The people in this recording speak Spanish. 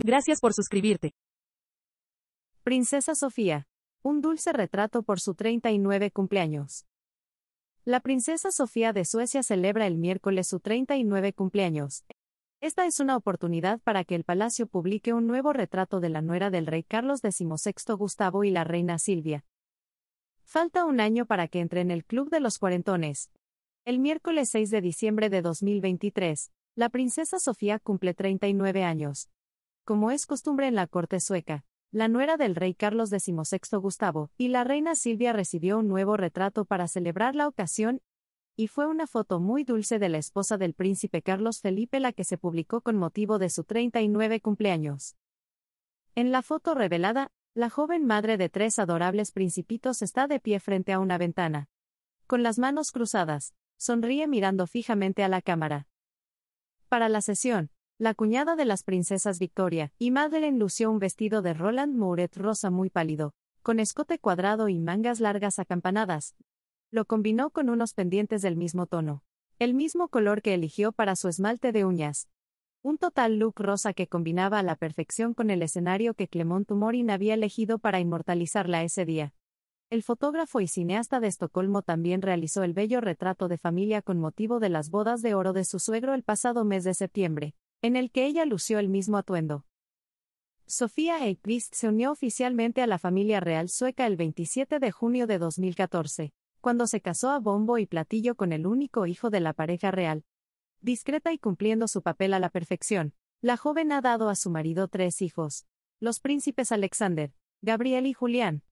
Gracias por suscribirte. Princesa Sofía. Un dulce retrato por su 39 cumpleaños. La princesa Sofía de Suecia celebra el miércoles su 39 cumpleaños. Esta es una oportunidad para que el palacio publique un nuevo retrato de la nuera del rey Carlos XVI Gustavo y la reina Silvia. Falta un año para que entre en el Club de los Cuarentones. El miércoles 6 de diciembre de 2023, la princesa Sofía cumple 39 años como es costumbre en la corte sueca. La nuera del rey Carlos XVI Gustavo y la reina Silvia recibió un nuevo retrato para celebrar la ocasión, y fue una foto muy dulce de la esposa del príncipe Carlos Felipe la que se publicó con motivo de su 39 cumpleaños. En la foto revelada, la joven madre de tres adorables principitos está de pie frente a una ventana. Con las manos cruzadas, sonríe mirando fijamente a la cámara. Para la sesión, la cuñada de las princesas Victoria y Madeleine lució un vestido de Roland Mouret rosa muy pálido, con escote cuadrado y mangas largas acampanadas. Lo combinó con unos pendientes del mismo tono, el mismo color que eligió para su esmalte de uñas. Un total look rosa que combinaba a la perfección con el escenario que Clement Morin había elegido para inmortalizarla ese día. El fotógrafo y cineasta de Estocolmo también realizó el bello retrato de familia con motivo de las bodas de oro de su suegro el pasado mes de septiembre en el que ella lució el mismo atuendo. Sofía Ekvist se unió oficialmente a la familia real sueca el 27 de junio de 2014, cuando se casó a bombo y platillo con el único hijo de la pareja real. Discreta y cumpliendo su papel a la perfección, la joven ha dado a su marido tres hijos, los príncipes Alexander, Gabriel y Julián,